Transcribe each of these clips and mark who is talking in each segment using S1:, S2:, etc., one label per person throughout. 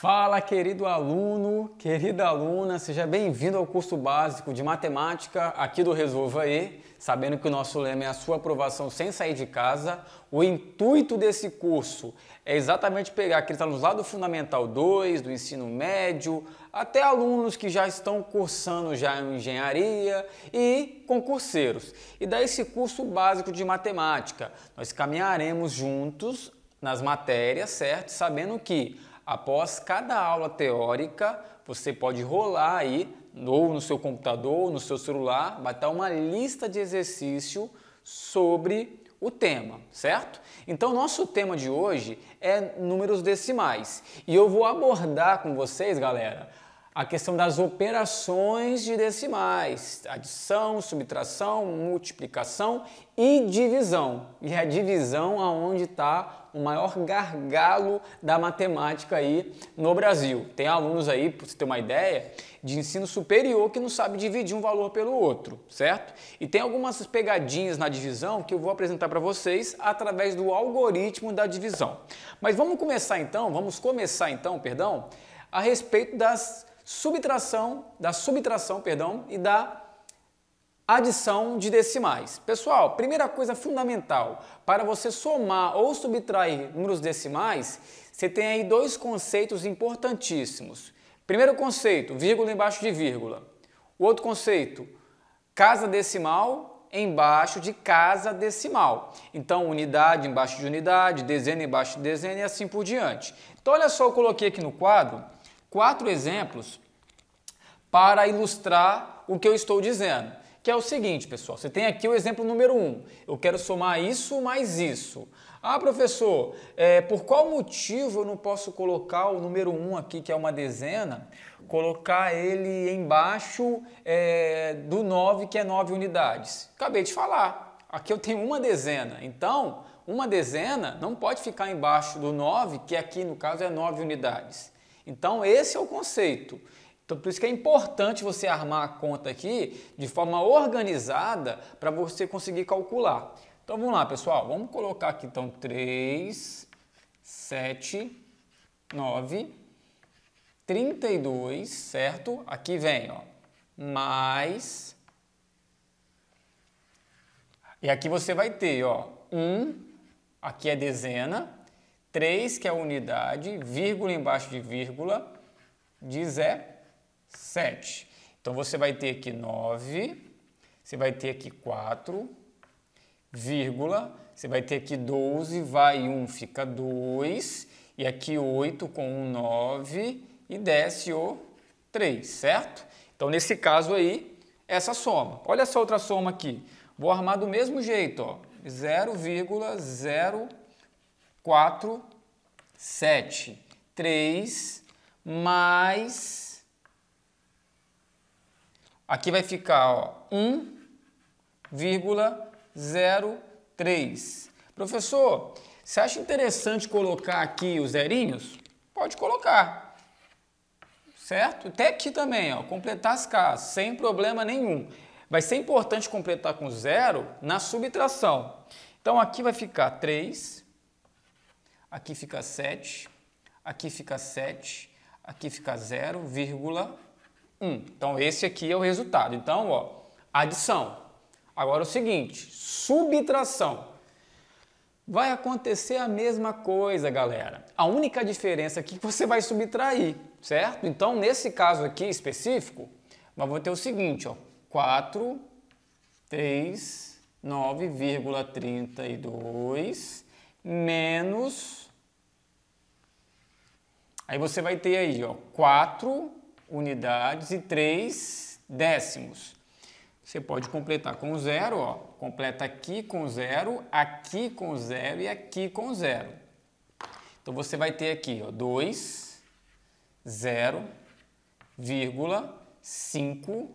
S1: Fala, querido aluno, querida aluna, seja bem-vindo ao curso básico de matemática aqui do Resolva E. Sabendo que o nosso lema é a sua aprovação sem sair de casa, o intuito desse curso é exatamente pegar aqueles alunos lá do Fundamental 2, do ensino médio, até alunos que já estão cursando já em engenharia e concurseiros. E dar esse curso básico de matemática. Nós caminharemos juntos nas matérias, certo? Sabendo que Após cada aula teórica, você pode rolar aí, ou no seu computador, ou no seu celular, bater uma lista de exercício sobre o tema, certo? Então, nosso tema de hoje é números decimais. E eu vou abordar com vocês, galera, a questão das operações de decimais, adição, subtração, multiplicação e divisão. E a divisão aonde está o maior gargalo da matemática aí no Brasil. Tem alunos aí, para você ter uma ideia, de ensino superior que não sabe dividir um valor pelo outro, certo? E tem algumas pegadinhas na divisão que eu vou apresentar para vocês através do algoritmo da divisão. Mas vamos começar então, vamos começar então, perdão, a respeito das subtração, da subtração, perdão, e da adição de decimais. Pessoal, primeira coisa fundamental, para você somar ou subtrair números decimais, você tem aí dois conceitos importantíssimos. Primeiro conceito, vírgula embaixo de vírgula. O outro conceito, casa decimal embaixo de casa decimal. Então, unidade embaixo de unidade, dezena embaixo de dezena e assim por diante. Então, olha só, eu coloquei aqui no quadro quatro exemplos para ilustrar o que eu estou dizendo. Que é o seguinte, pessoal, você tem aqui o exemplo número um. Eu quero somar isso mais isso. Ah, professor, é, por qual motivo eu não posso colocar o número 1 um aqui, que é uma dezena, colocar ele embaixo é, do 9, que é 9 unidades? Acabei de falar. Aqui eu tenho uma dezena. Então, uma dezena não pode ficar embaixo do 9, que aqui no caso é 9 unidades. Então, esse é o conceito. Então, por isso que é importante você armar a conta aqui de forma organizada para você conseguir calcular. Então, vamos lá, pessoal. Vamos colocar aqui, então, 3, 7, 9, 32, certo? Aqui vem, ó, mais... E aqui você vai ter, ó, 1, aqui é dezena, 3, que é a unidade, vírgula embaixo de vírgula, 17. Então você vai ter aqui 9, você vai ter aqui 4, vírgula, você vai ter aqui 12, vai 1, fica 2, e aqui 8 com um 9 e desce o 3, certo? Então nesse caso aí, essa soma. Olha essa outra soma aqui. Vou armar do mesmo jeito, ó. 0,0 4, 7. 3 mais. Aqui vai ficar ó, 1,03. Professor, você acha interessante colocar aqui os zerinhos? Pode colocar. Certo? Até aqui também, ó, completar as casas, sem problema nenhum. Vai ser importante completar com zero na subtração. Então aqui vai ficar 3 aqui fica 7, aqui fica 7, aqui fica 0,1. Então, esse aqui é o resultado. Então, ó, adição. Agora é o seguinte, subtração. Vai acontecer a mesma coisa, galera. A única diferença aqui é que você vai subtrair, certo? Então, nesse caso aqui específico, nós vamos ter o seguinte, ó, 4, 3, 9,32 menos. Aí você vai ter aí, ó, 4 unidades e 3 décimos. Você pode completar com zero, ó. Completa aqui com zero, aqui com zero e aqui com zero. Então você vai ter aqui, ó, 2, 0, vírgula, 5,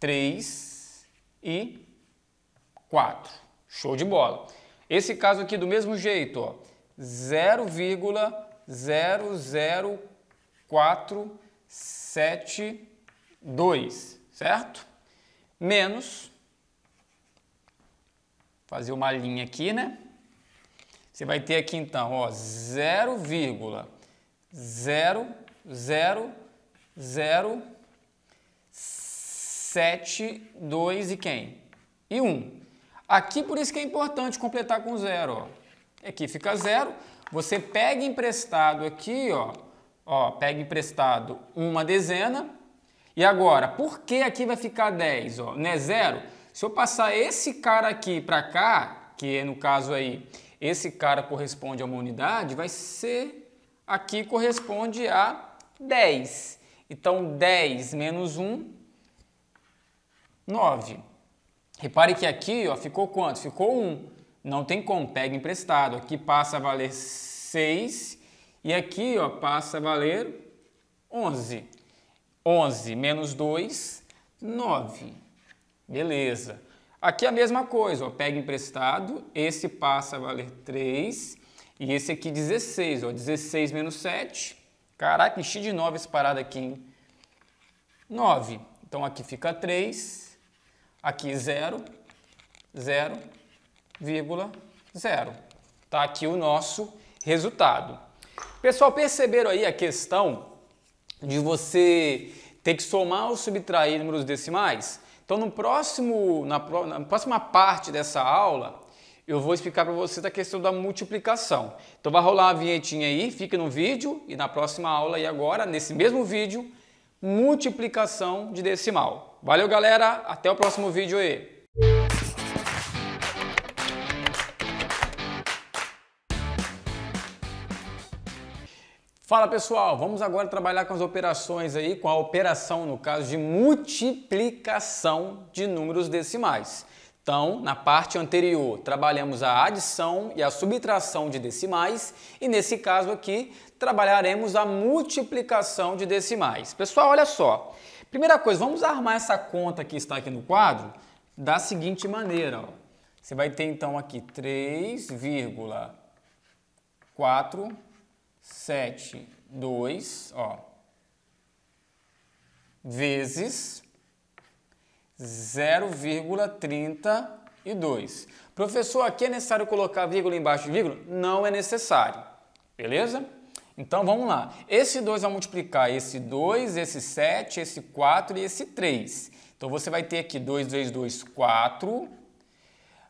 S1: 3 e 4. Show de bola! Esse caso aqui do mesmo jeito, ó, 0,00472, certo? Menos, fazer uma linha aqui, né? Você vai ter aqui então, ó, 0,00072 e quem? E 1. Um. Aqui por isso que é importante completar com zero. Ó. Aqui fica zero. Você pega emprestado aqui, ó, ó, pega emprestado uma dezena. E agora, por que aqui vai ficar 10? Ó? Não é zero? Se eu passar esse cara aqui para cá, que é no caso aí, esse cara corresponde a uma unidade, vai ser, aqui corresponde a 10. Então, 10 menos 1, 9. Repare que aqui ó, ficou quanto? Ficou 1. Não tem como, pega emprestado. Aqui passa a valer 6 e aqui ó, passa a valer 11. 11 menos 2, 9. Beleza. Aqui a mesma coisa, ó, pega emprestado, esse passa a valer 3 e esse aqui 16, ó, 16 menos 7. Caraca, enchi de 9 essa parada aqui, hein? 9. Então aqui fica 3 Aqui 0, 0, vírgula 0. Tá aqui o nosso resultado. Pessoal, perceberam aí a questão de você ter que somar ou subtrair números decimais? Então, no próximo, na, na próxima parte dessa aula, eu vou explicar para vocês a questão da multiplicação. Então, vai rolar a vinhetinha aí, fica no vídeo e na próxima aula e agora, nesse mesmo vídeo, multiplicação de decimal. Valeu, galera. Até o próximo vídeo aí. Fala pessoal, vamos agora trabalhar com as operações aí, com a operação no caso de multiplicação de números decimais. Então, na parte anterior, trabalhamos a adição e a subtração de decimais e nesse caso aqui, trabalharemos a multiplicação de decimais. Pessoal, olha só, Primeira coisa, vamos armar essa conta que está aqui no quadro da seguinte maneira. Ó. Você vai ter então aqui 3,472 vezes 0,32. Professor, aqui é necessário colocar vírgula embaixo de vírgula? Não é necessário, beleza? Então vamos lá. Esse 2 vai multiplicar esse 2, esse 7, esse 4 e esse 3. Então você vai ter aqui 2 vezes 2, 4.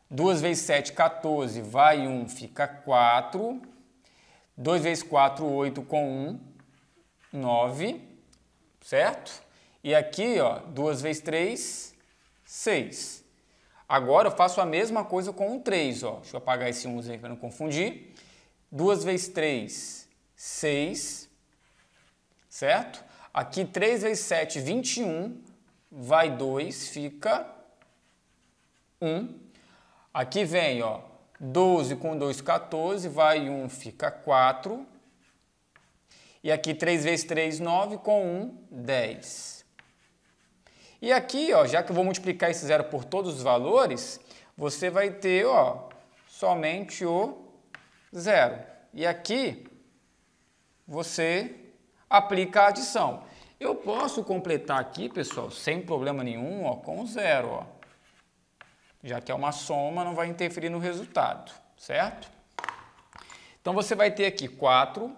S1: 2 vezes 7, 14. Vai 1, um, fica 4. 2 vezes 4, 8 com 1, 9. Certo? E aqui, ó, 2 vezes 3, 6. Agora eu faço a mesma coisa com o 3, ó. Deixa eu apagar esse 1 para não confundir. 2 vezes 3, 6, certo? Aqui 3 vezes 7, 21, vai 2, fica 1. Aqui vem, ó, 12 com 2, 14, vai 1, fica 4. E aqui 3 vezes 3, 9, com 1, 10. E aqui, ó, já que eu vou multiplicar esse zero por todos os valores, você vai ter ó, somente o zero. E aqui você aplica a adição. Eu posso completar aqui, pessoal, sem problema nenhum, ó, com zero. Ó. Já que é uma soma, não vai interferir no resultado, certo? Então, você vai ter aqui 4.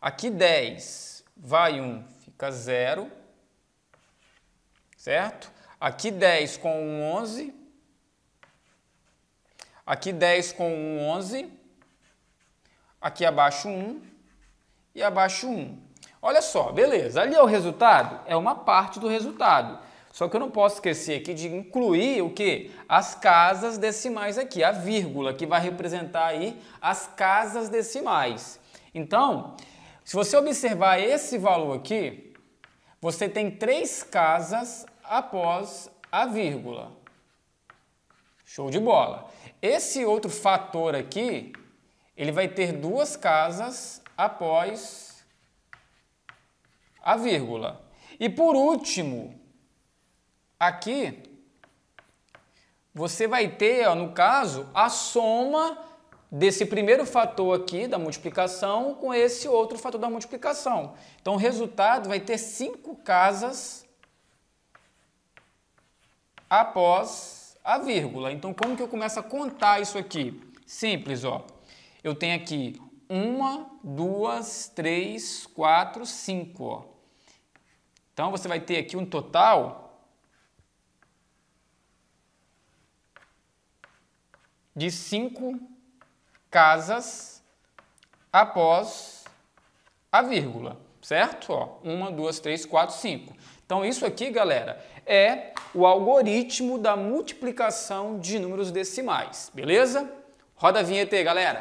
S1: Aqui 10. Vai 1, fica 0. Certo? Aqui 10 com 1, 11. Aqui 10 com 1, 11. Aqui abaixo 1 e abaixo 1. Olha só, beleza. Ali é o resultado? É uma parte do resultado. Só que eu não posso esquecer aqui de incluir o que? As casas decimais aqui, a vírgula, que vai representar aí as casas decimais. Então, se você observar esse valor aqui, você tem três casas após a vírgula. Show de bola. Esse outro fator aqui, ele vai ter duas casas após a vírgula. E por último, aqui, você vai ter, ó, no caso, a soma desse primeiro fator aqui da multiplicação com esse outro fator da multiplicação. Então, o resultado vai ter cinco casas após a vírgula. Então, como que eu começo a contar isso aqui? Simples, ó eu tenho aqui uma, duas, três, quatro, cinco. Ó. Então você vai ter aqui um total de cinco casas após a vírgula, certo? Ó, uma, duas, três, quatro, cinco. Então isso aqui, galera, é o algoritmo da multiplicação de números decimais, beleza? Roda a vinheta aí, galera!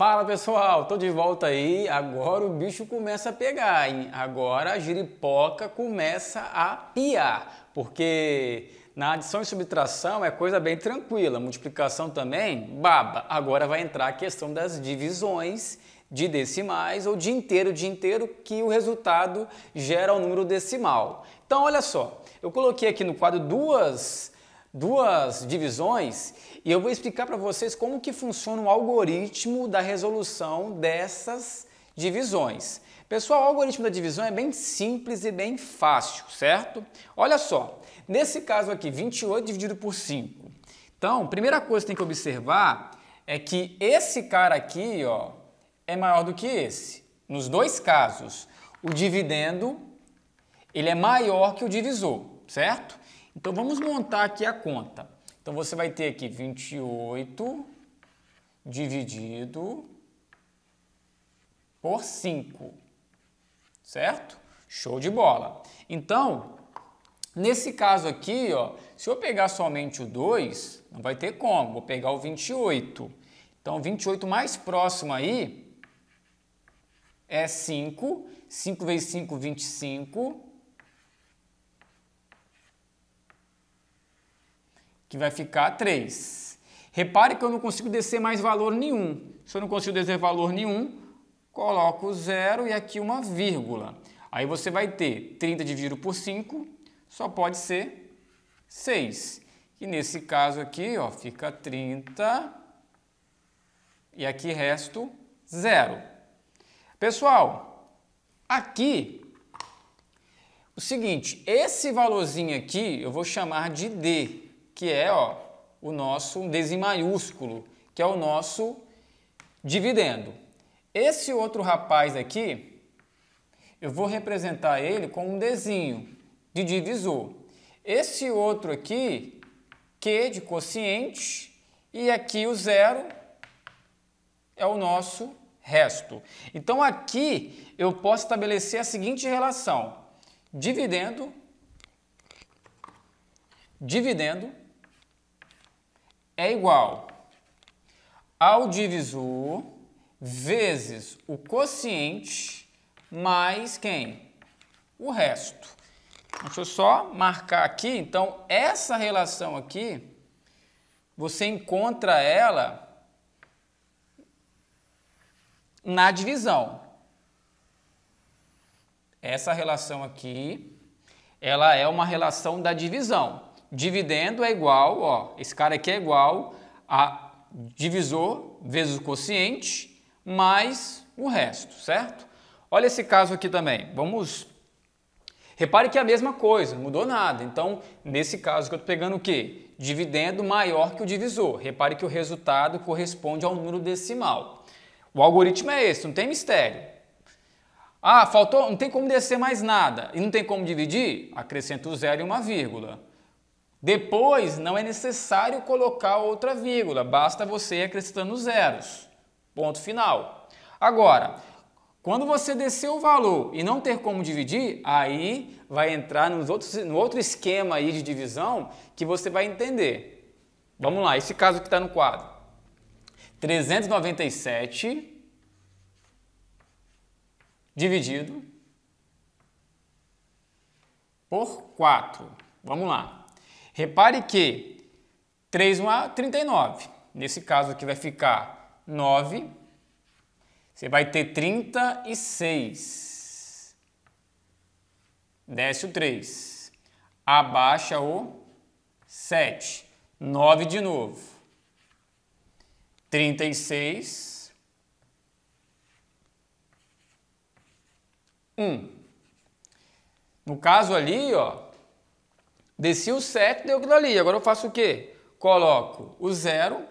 S1: Fala pessoal, tô de volta aí. Agora o bicho começa a pegar, hein? Agora a giripoca começa a piar, porque na adição e subtração é coisa bem tranquila, multiplicação também, baba. Agora vai entrar a questão das divisões de decimais ou de inteiro, de inteiro, que o resultado gera o um número decimal. Então olha só, eu coloquei aqui no quadro duas duas divisões e eu vou explicar para vocês como que funciona o algoritmo da resolução dessas divisões. Pessoal, o algoritmo da divisão é bem simples e bem fácil, certo? Olha só, nesse caso aqui, 28 dividido por 5. Então, primeira coisa que tem que observar é que esse cara aqui, ó, é maior do que esse. Nos dois casos, o dividendo ele é maior que o divisor, certo? Então vamos montar aqui a conta. Então você vai ter aqui 28 dividido por 5, certo? Show de bola. Então, nesse caso aqui, ó, se eu pegar somente o 2, não vai ter como, vou pegar o 28. Então, 28 mais próximo aí é 5, 5 vezes 5, 25, que vai ficar 3. Repare que eu não consigo descer mais valor nenhum. Se eu não consigo descer valor nenhum, coloco 0 e aqui uma vírgula. Aí você vai ter 30 dividido por 5, só pode ser 6. E nesse caso aqui, ó, fica 30 e aqui resto 0. Pessoal, aqui o seguinte, esse valorzinho aqui eu vou chamar de D que é ó, o nosso desenho DES maiúsculo, que é o nosso dividendo. Esse outro rapaz aqui, eu vou representar ele com um desenho de divisor. Esse outro aqui, Q de quociente, e aqui o zero é o nosso resto. Então aqui eu posso estabelecer a seguinte relação: dividendo, dividendo é igual ao divisor vezes o quociente mais quem? O resto. Deixa eu só marcar aqui. Então, essa relação aqui, você encontra ela na divisão. Essa relação aqui, ela é uma relação da divisão. Dividendo é igual, ó, esse cara aqui é igual a divisor vezes o quociente mais o resto, certo? Olha esse caso aqui também. Vamos. Repare que é a mesma coisa, não mudou nada. Então, nesse caso que eu estou pegando o quê? Dividendo maior que o divisor. Repare que o resultado corresponde ao número decimal. O algoritmo é esse, não tem mistério. Ah, faltou, não tem como descer mais nada e não tem como dividir? Acrescenta o zero e uma vírgula. Depois, não é necessário colocar outra vírgula, basta você ir acrescentando zeros. Ponto final. Agora, quando você descer o valor e não ter como dividir, aí vai entrar nos outros, no outro esquema aí de divisão que você vai entender. Vamos lá, esse caso que está no quadro. 397 dividido por 4. Vamos lá. Repare que 3 1 a 39. Nesse caso aqui vai ficar 9. Você vai ter 36. Desce o 3. Abaixa o 7. 9 de novo. 36. 1. No caso ali, ó, Desci o 7, deu aquilo ali. Agora eu faço o quê? Coloco o 0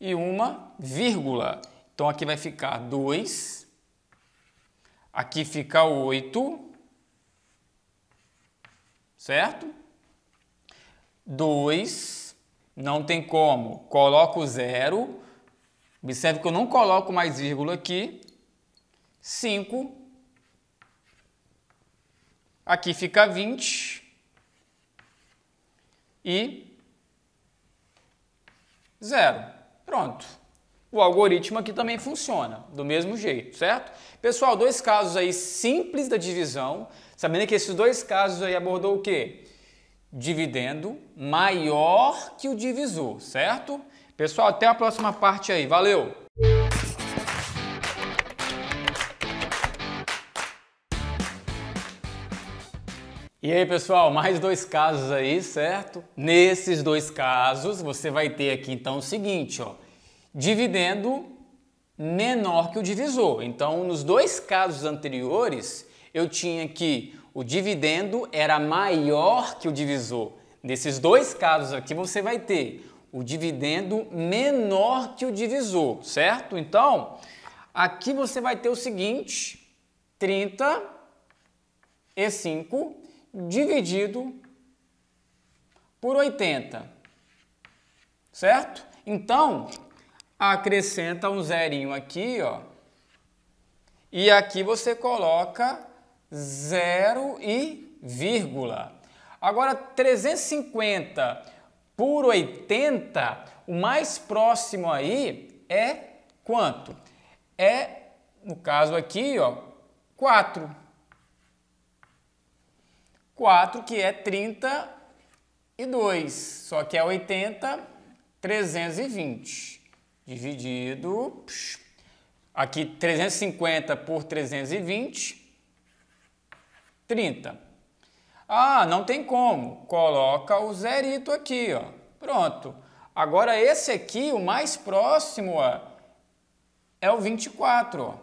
S1: e uma vírgula. Então aqui vai ficar 2, aqui fica 8, certo? 2, não tem como, coloco 0, observe que eu não coloco mais vírgula aqui, 5, aqui fica 20, e zero. Pronto. O algoritmo aqui também funciona do mesmo jeito, certo? Pessoal, dois casos aí simples da divisão, sabendo que esses dois casos aí abordou o quê? Dividendo maior que o divisor, certo? Pessoal, até a próxima parte aí. Valeu! E aí, pessoal, mais dois casos aí, certo? Nesses dois casos, você vai ter aqui então o seguinte, ó, dividendo menor que o divisor. Então, nos dois casos anteriores, eu tinha que o dividendo era maior que o divisor. Nesses dois casos aqui, você vai ter o dividendo menor que o divisor, certo? Então, aqui você vai ter o seguinte, 30 e 5 dividido por 80. Certo? Então, acrescenta um zerinho aqui, ó. E aqui você coloca zero e vírgula. Agora, 350 por 80, o mais próximo aí é quanto? É, no caso aqui, ó, 4. 4, que é 32, só que é 80, 320. Dividido, aqui 350 por 320, 30. Ah, não tem como. Coloca o zerito aqui, ó. Pronto. Agora esse aqui, o mais próximo, ó, é o 24, ó.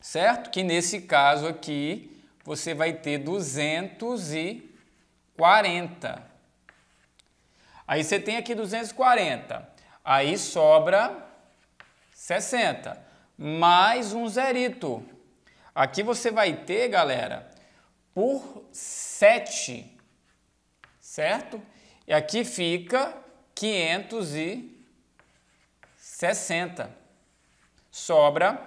S1: Certo? Que nesse caso aqui você vai ter 240. Aí você tem aqui 240. Aí sobra 60. Mais um zerito. Aqui você vai ter, galera, por 7. Certo? E aqui fica 560. Sobra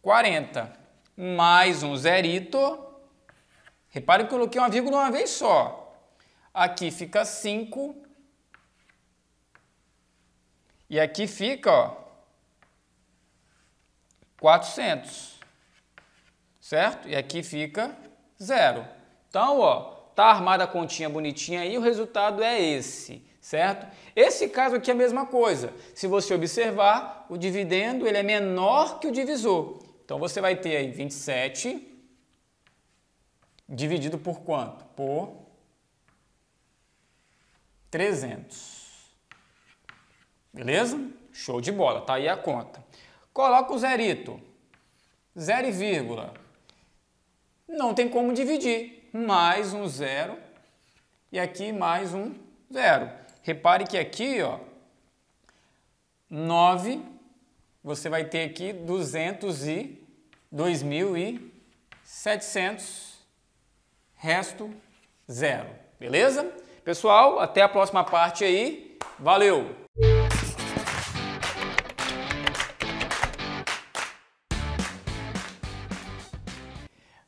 S1: 40 mais um zerito. Repare que eu coloquei uma vírgula uma vez só. Aqui fica 5. E aqui fica, ó, 400. Certo? E aqui fica zero. Então, ó, tá armada a continha bonitinha aí, o resultado é esse, certo? Esse caso aqui é a mesma coisa. Se você observar, o dividendo ele é menor que o divisor. Então você vai ter aí 27 dividido por quanto? Por 300. Beleza? Show de bola, tá aí a conta. Coloca o zerito. Zero e vírgula. Não tem como dividir. Mais um zero e aqui mais um zero. Repare que aqui, ó, 9 você vai ter aqui e 2.700, resto zero. Beleza? Pessoal, até a próxima parte aí. Valeu!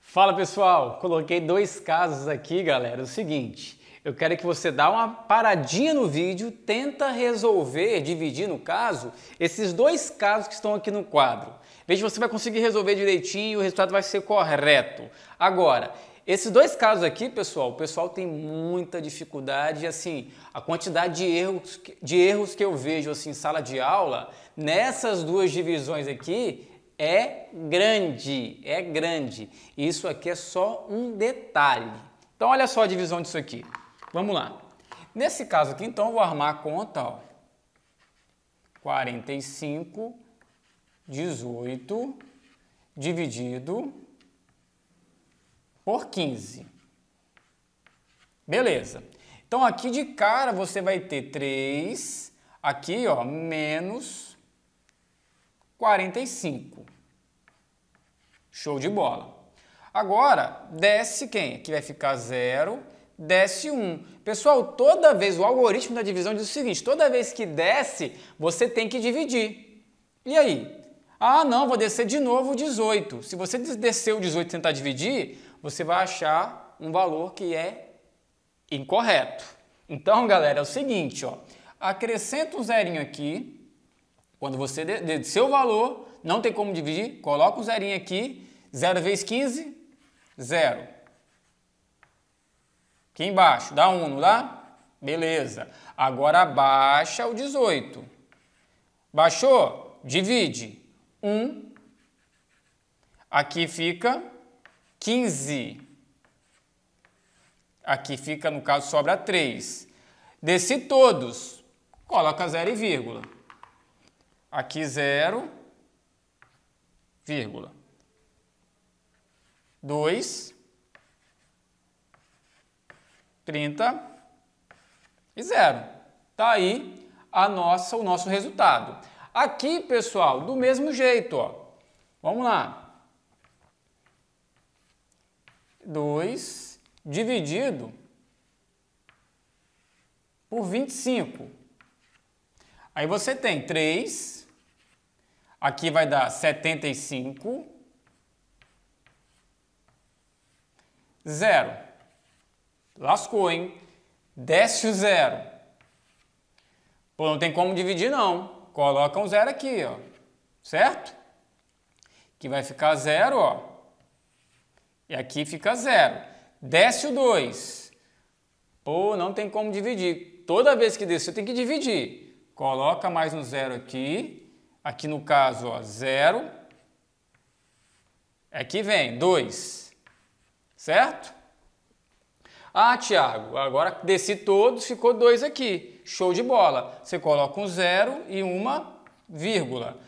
S1: Fala pessoal, coloquei dois casos aqui, galera. É o seguinte, eu quero que você dá uma paradinha no vídeo, tenta resolver, dividir no caso, esses dois casos que estão aqui no quadro. Veja se você vai conseguir resolver direitinho e o resultado vai ser correto. Agora, esses dois casos aqui, pessoal, o pessoal tem muita dificuldade, assim, a quantidade de erros, de erros que eu vejo assim, em sala de aula, nessas duas divisões aqui, é grande, é grande. Isso aqui é só um detalhe. Então olha só a divisão disso aqui. Vamos lá. Nesse caso aqui, então, eu vou armar a conta, ó. 45, 18, dividido por 15. Beleza. Então, aqui de cara, você vai ter 3, aqui, ó, menos 45. Show de bola. Agora, desce quem? Aqui vai ficar 0 desce 1. Um. Pessoal, toda vez, o algoritmo da divisão diz o seguinte, toda vez que desce, você tem que dividir. E aí? Ah, não, vou descer de novo 18. Se você descer o 18 e tentar dividir, você vai achar um valor que é incorreto. Então, galera, é o seguinte, ó, acrescenta um zerinho aqui, quando você desceu o valor, não tem como dividir, coloca um zerinho aqui, 0 vezes 15, zero Aqui embaixo, dá 1, não dá? Beleza. Agora baixa o 18. Baixou? Divide. 1. Aqui fica 15. Aqui fica, no caso, sobra 3. Desci todos. Coloca 0 e vírgula. Aqui 0, vírgula. 2, 30 e 0. Tá aí a nossa, o nosso resultado. Aqui, pessoal, do mesmo jeito, ó. Vamos lá. 2 dividido por 25. Aí você tem 3, aqui vai dar 75, 0. Lascou, hein? Desce o zero. Pô, não tem como dividir, não. Coloca um zero aqui, ó. Certo? Que vai ficar zero, ó. E aqui fica zero. Desce o 2. Pô, não tem como dividir. Toda vez que descer, tem que dividir. Coloca mais um zero aqui. Aqui no caso, ó, zero. Aqui vem 2, certo? Ah, Tiago, agora desci todos, ficou dois aqui. Show de bola. Você coloca um zero e uma vírgula.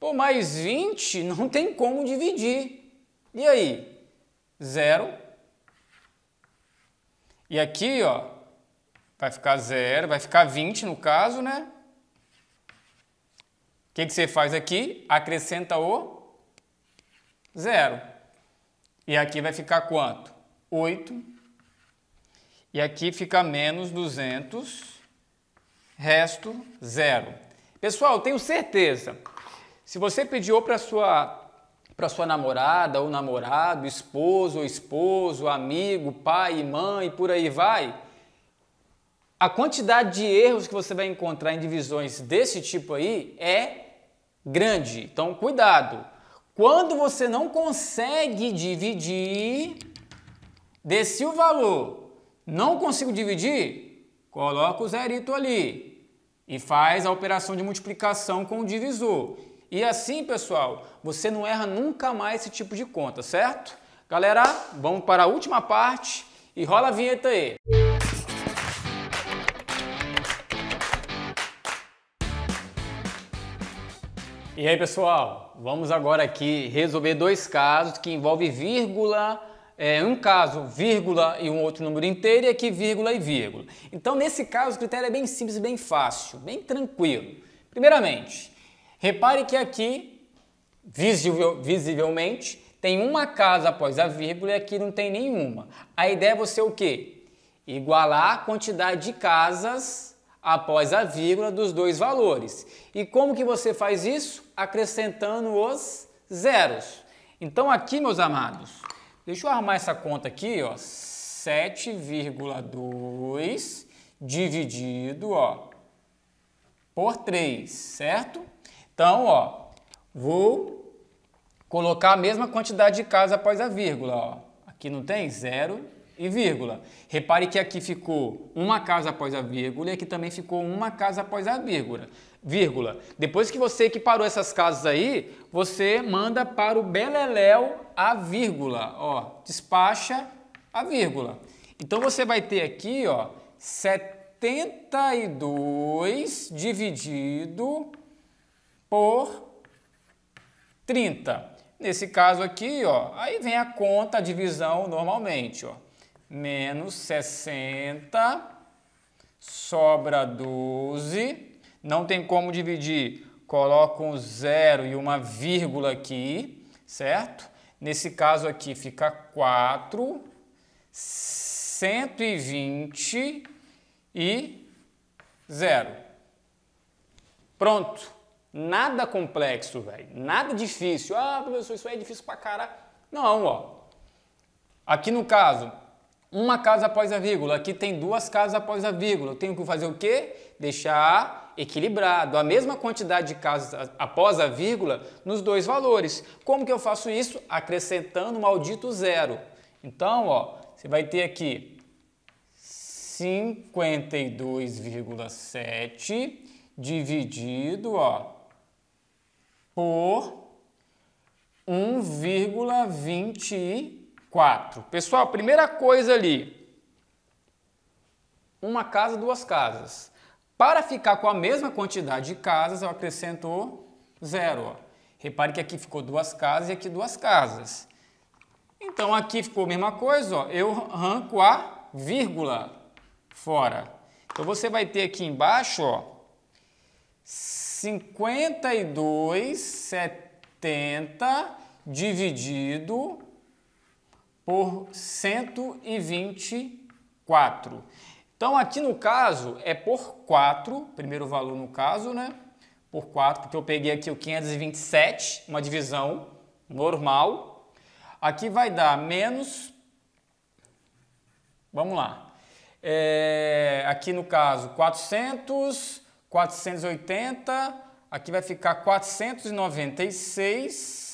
S1: Pô, mais 20 não tem como dividir. E aí? Zero. E aqui, ó, vai ficar zero, vai ficar 20 no caso, né? O que, que você faz aqui? Acrescenta o zero. E aqui vai ficar quanto? 8 e aqui fica menos 200, resto zero. Pessoal, tenho certeza, se você pediu para sua para sua namorada ou namorado, esposo ou esposo, amigo, pai e mãe, por aí vai, a quantidade de erros que você vai encontrar em divisões desse tipo aí é grande. Então, cuidado. Quando você não consegue dividir, desce o valor não consigo dividir? Coloca o zerito ali e faz a operação de multiplicação com o divisor. E assim, pessoal, você não erra nunca mais esse tipo de conta, certo? Galera, vamos para a última parte e rola a vinheta aí. E aí, pessoal, vamos agora aqui resolver dois casos que envolvem vírgula é, um caso vírgula e um outro número inteiro, e aqui vírgula e vírgula. Então, nesse caso, o critério é bem simples, bem fácil, bem tranquilo. Primeiramente, repare que aqui, visivel, visivelmente, tem uma casa após a vírgula e aqui não tem nenhuma. A ideia é você o quê? Igualar a quantidade de casas após a vírgula dos dois valores. E como que você faz isso? Acrescentando os zeros. Então aqui, meus amados, Deixa eu armar essa conta aqui, ó. 7,2 dividido, ó, por 3, certo? Então, ó, vou colocar a mesma quantidade de casa após a vírgula, ó. Aqui não tem? 0, e vírgula. Repare que aqui ficou uma casa após a vírgula e aqui também ficou uma casa após a vírgula. vírgula. Depois que você equiparou essas casas aí, você manda para o beleléu a vírgula, ó, despacha a vírgula. Então você vai ter aqui, ó, 72 dividido por 30. Nesse caso aqui, ó, aí vem a conta, a divisão normalmente, ó menos 60, sobra 12. Não tem como dividir, coloco um zero e uma vírgula aqui, certo? Nesse caso aqui fica 4, 120 e 0. Pronto. Nada complexo, velho. Nada difícil. Ah, professor, isso aí é difícil pra cara. Não, ó. Aqui no caso, uma casa após a vírgula, aqui tem duas casas após a vírgula. Eu tenho que fazer o quê? Deixar equilibrado a mesma quantidade de casas após a vírgula nos dois valores. Como que eu faço isso? Acrescentando o maldito zero. Então, ó, você vai ter aqui 52,7 dividido, ó, por 1,23. 4. Pessoal, primeira coisa ali. Uma casa, duas casas. Para ficar com a mesma quantidade de casas, eu acrescento zero. Repare que aqui ficou duas casas e aqui duas casas. Então, aqui ficou a mesma coisa, ó, eu arranco a vírgula fora. Então, você vai ter aqui embaixo, ó, 52, dividido por 124. Então, aqui no caso, é por 4, primeiro valor no caso, né? Por 4, porque eu peguei aqui o 527, uma divisão normal. Aqui vai dar menos... Vamos lá. É, aqui no caso, 400, 480... Aqui vai ficar 496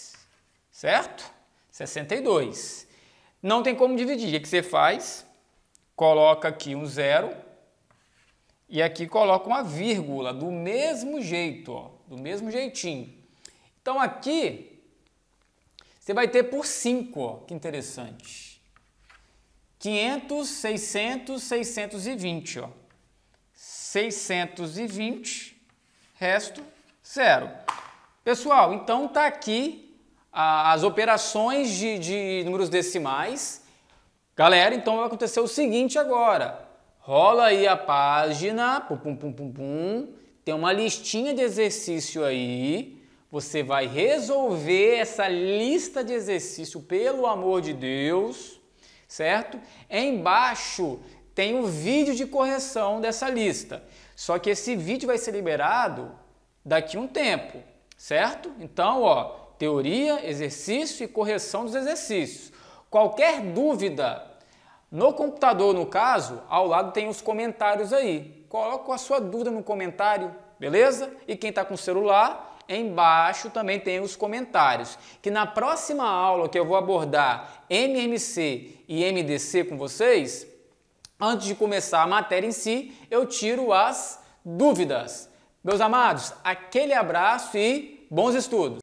S1: certo? 62. Não tem como dividir. O que você faz? Coloca aqui um zero e aqui coloca uma vírgula, do mesmo jeito, ó, do mesmo jeitinho. Então aqui você vai ter por 5, ó, que interessante. 500, 600, 620, ó. 620, resto zero. Pessoal, então tá aqui as operações de, de números decimais. Galera, então vai acontecer o seguinte agora. Rola aí a página, pum, pum, pum, pum, pum. Tem uma listinha de exercício aí. Você vai resolver essa lista de exercício, pelo amor de Deus, certo? Embaixo tem o um vídeo de correção dessa lista. Só que esse vídeo vai ser liberado daqui a um tempo, certo? Então, ó, Teoria, exercício e correção dos exercícios. Qualquer dúvida no computador, no caso, ao lado tem os comentários aí. Coloca a sua dúvida no comentário, beleza? E quem está com celular, embaixo também tem os comentários. Que na próxima aula que eu vou abordar MMC e MDC com vocês, antes de começar a matéria em si, eu tiro as dúvidas. Meus amados, aquele abraço e bons estudos!